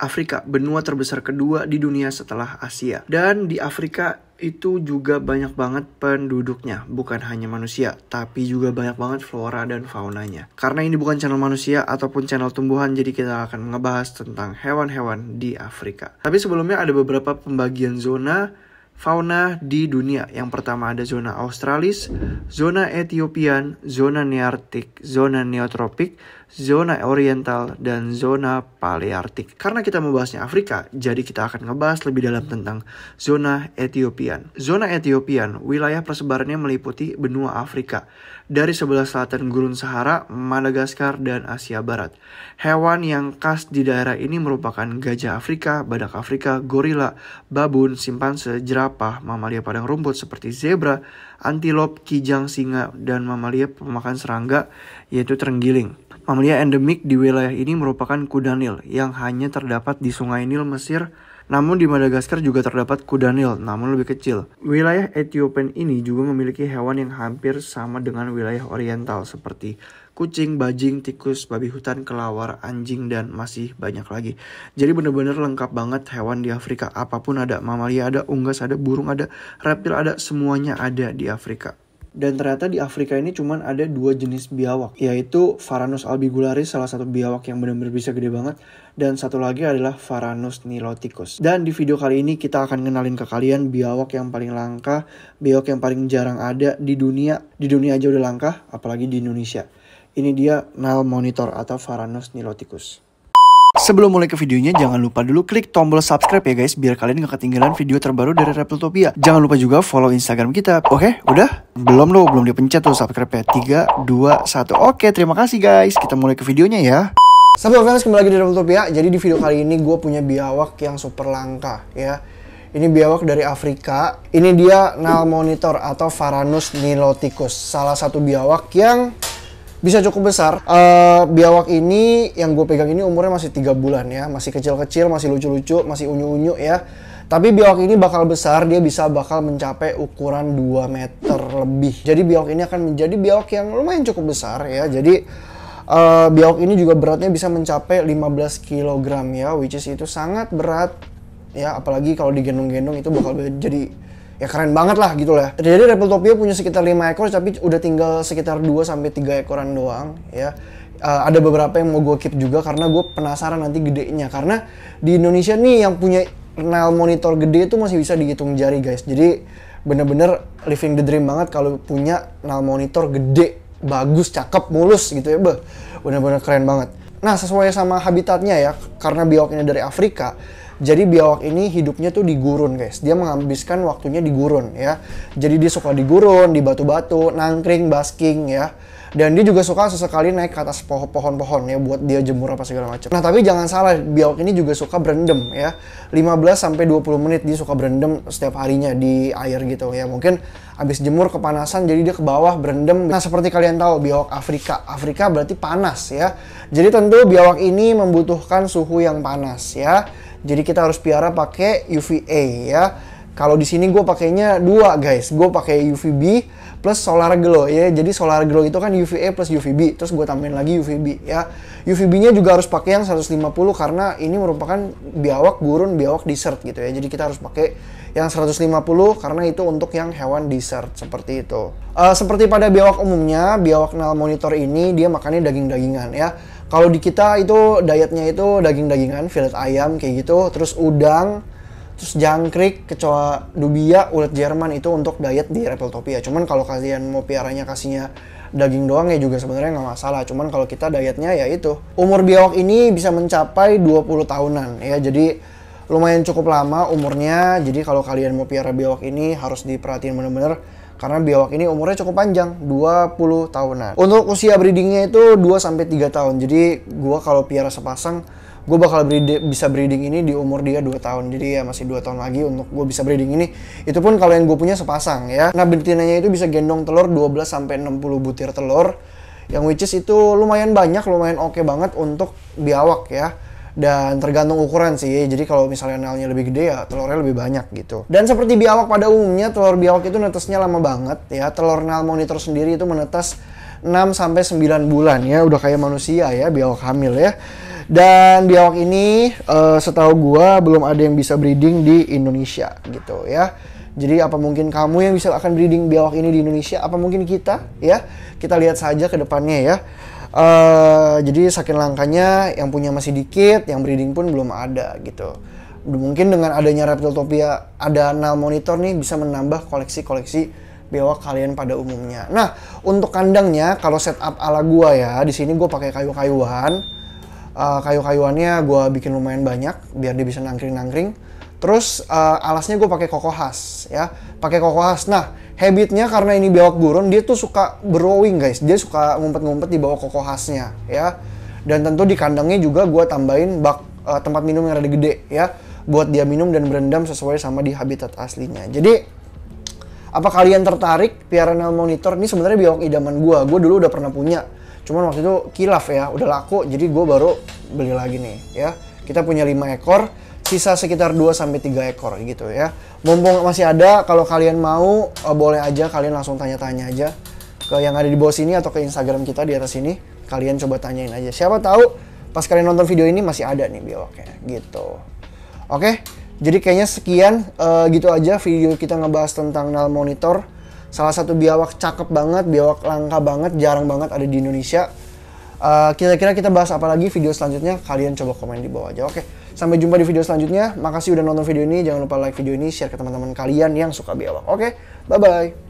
Afrika, benua terbesar kedua di dunia setelah Asia. Dan di Afrika itu juga banyak banget penduduknya, bukan hanya manusia, tapi juga banyak banget flora dan faunanya. Karena ini bukan channel manusia ataupun channel tumbuhan, jadi kita akan ngebahas tentang hewan-hewan di Afrika. Tapi sebelumnya ada beberapa pembagian zona fauna di dunia. Yang pertama ada zona Australis, zona Ethiopian, zona Neartik, zona Neotropik, zona oriental, dan zona paleartik. Karena kita membahasnya Afrika, jadi kita akan ngebahas lebih dalam tentang zona Ethiopian. Zona Ethiopian, wilayah persebarannya meliputi benua Afrika, dari sebelah selatan Gurun Sahara, Madagaskar, dan Asia Barat. Hewan yang khas di daerah ini merupakan gajah Afrika, badak Afrika, gorila, babun, simpanse, jerapah, mamalia padang rumput seperti zebra, antilop, kijang, singa, dan mamalia pemakan serangga yaitu terenggiling. Mamalia endemik di wilayah ini merupakan kuda nil yang hanya terdapat di Sungai Nil Mesir namun di Madagaskar juga terdapat kuda nil, namun lebih kecil. Wilayah Ethiopian ini juga memiliki hewan yang hampir sama dengan wilayah oriental seperti kucing, bajing, tikus, babi hutan, kelawar, anjing, dan masih banyak lagi. Jadi bener-bener lengkap banget hewan di Afrika. Apapun ada, mamalia ada, unggas ada, burung ada, reptil ada, semuanya ada di Afrika. Dan ternyata di Afrika ini cuma ada dua jenis biawak, yaitu Varanus albigularis, salah satu biawak yang benar-benar bisa gede banget, dan satu lagi adalah Varanus niloticus. Dan di video kali ini kita akan kenalin ke kalian biawak yang paling langka, biawak yang paling jarang ada di dunia. Di dunia aja udah langka, apalagi di Indonesia. Ini dia Nile Monitor atau Varanus niloticus. Sebelum mulai ke videonya, jangan lupa dulu klik tombol subscribe ya guys, biar kalian gak ketinggalan video terbaru dari Reptiltopia. Jangan lupa juga follow Instagram kita. Oke, udah? Belum loh, belum dipencet tuh subscribe ya. 3, 2, 1. Oke, terima kasih guys. Kita mulai ke videonya ya. Sampai fans, kembali lagi di Reptiltopia. Jadi di video kali ini gue punya biawak yang super langka ya. Ini biawak dari Afrika. Ini dia Nal Monitor atau Varanus niloticus. Salah satu biawak yang bisa cukup besar. Uh, biawak ini yang gue pegang ini umurnya masih tiga bulan ya, masih kecil-kecil, masih lucu-lucu, masih unyu-unyu ya. Tapi biawak ini bakal besar, dia bisa bakal mencapai ukuran 2 meter lebih. Jadi biawak ini akan menjadi biawak yang lumayan cukup besar ya. Jadi uh, biawak ini juga beratnya bisa mencapai 15 kg ya, which is itu sangat berat ya apalagi kalau digendong-gendong itu bakal jadi ya keren banget lah gitu lah. Jadi Repeltopia punya sekitar 5 ekor tapi udah tinggal sekitar 2 sampai 3 ekoran doang ya. Uh, ada beberapa yang mau gue keep juga karena gue penasaran nanti gedenya karena di Indonesia nih yang punya Nile monitor gede itu masih bisa dihitung jari guys. Jadi bener-bener living the dream banget kalau punya Nile monitor gede, bagus, cakep, mulus gitu ya. Beh, bener-bener keren banget. Nah, sesuai sama habitatnya ya, karena bioknya dari Afrika, jadi biawak ini hidupnya tuh di gurun guys. Dia menghabiskan waktunya di gurun ya. Jadi dia suka di gurun, di batu-batu, nangkring, basking ya dan dia juga suka sesekali naik ke atas pohon-pohon ya buat dia jemur apa segala macam. Nah, tapi jangan salah, biawak ini juga suka berendam ya. 15 sampai 20 menit dia suka berendam setiap harinya di air gitu ya. Mungkin habis jemur kepanasan jadi dia ke bawah berendam. Nah, seperti kalian tahu biawak Afrika. Afrika berarti panas ya. Jadi tentu biawak ini membutuhkan suhu yang panas ya. Jadi kita harus piara pakai UVA ya. Kalau di sini gue pakainya dua guys, gue pakai UVB plus solar glow ya. Jadi solar glow itu kan UVA plus UVB, terus gue tambahin lagi UVB ya. UVB-nya juga harus pakai yang 150 karena ini merupakan biawak gurun, biawak dessert gitu ya. Jadi kita harus pakai yang 150 karena itu untuk yang hewan dessert seperti itu. Uh, seperti pada biawak umumnya, biawak nal monitor ini dia makannya daging-dagingan ya. Kalau di kita itu dietnya itu daging-dagingan, fillet ayam kayak gitu, terus udang, terus jangkrik, kecoa dubia, ulat Jerman itu untuk diet di Repeltopia. Cuman kalau kalian mau piaranya kasihnya daging doang ya juga sebenarnya nggak masalah. Cuman kalau kita dietnya ya itu. Umur biawak ini bisa mencapai 20 tahunan ya. Jadi lumayan cukup lama umurnya. Jadi kalau kalian mau piara biawak ini harus diperhatiin bener-bener karena biawak ini umurnya cukup panjang, 20 tahunan. Untuk usia breedingnya itu 2 3 tahun. Jadi gua kalau piara sepasang gue bakal bisa breeding ini di umur dia 2 tahun jadi ya masih 2 tahun lagi untuk gue bisa breeding ini itu pun kalau yang gue punya sepasang ya nah betinanya itu bisa gendong telur 12 60 butir telur yang which is itu lumayan banyak lumayan oke okay banget untuk biawak ya dan tergantung ukuran sih jadi kalau misalnya nalnya lebih gede ya telurnya lebih banyak gitu dan seperti biawak pada umumnya telur biawak itu netesnya lama banget ya telur nal monitor sendiri itu menetas 6 sampai 9 bulan ya udah kayak manusia ya biawak hamil ya dan biawak ini uh, setahu gua belum ada yang bisa breeding di Indonesia gitu ya. Jadi apa mungkin kamu yang bisa akan breeding biawak ini di Indonesia? Apa mungkin kita ya? Kita lihat saja ke depannya ya. Uh, jadi saking langkanya yang punya masih dikit, yang breeding pun belum ada gitu. Mungkin dengan adanya Reptiltopia ada anal monitor nih bisa menambah koleksi-koleksi biawak kalian pada umumnya. Nah, untuk kandangnya kalau setup ala gua ya, di sini gua pakai kayu-kayuan uh, kayu-kayuannya gue bikin lumayan banyak biar dia bisa nangkring-nangkring terus uh, alasnya gue pakai kokohas, ya pakai kokohas. nah habitnya karena ini biawak gurun dia tuh suka growing guys dia suka ngumpet-ngumpet di bawah kokohasnya, ya dan tentu di kandangnya juga gue tambahin bak uh, tempat minum yang ada gede ya buat dia minum dan berendam sesuai sama di habitat aslinya jadi apa kalian tertarik piaranel monitor ini sebenarnya biawak idaman gue gue dulu udah pernah punya Cuman waktu itu kilaf ya, udah laku jadi gue baru beli lagi nih ya. Kita punya 5 ekor, sisa sekitar 2 sampai 3 ekor gitu ya. Mumpung masih ada, kalau kalian mau eh, boleh aja kalian langsung tanya-tanya aja ke yang ada di bawah sini atau ke Instagram kita di atas sini. Kalian coba tanyain aja. Siapa tahu pas kalian nonton video ini masih ada nih biawaknya gitu. Oke, jadi kayaknya sekian uh, gitu aja video kita ngebahas tentang null monitor salah satu biawak cakep banget biawak langka banget jarang banget ada di Indonesia eh, kira-kira uh, kita bahas apa lagi video selanjutnya kalian coba komen di bawah aja oke sampai jumpa di video selanjutnya makasih udah nonton video ini jangan lupa like video ini share ke teman-teman kalian yang suka biawak oke bye bye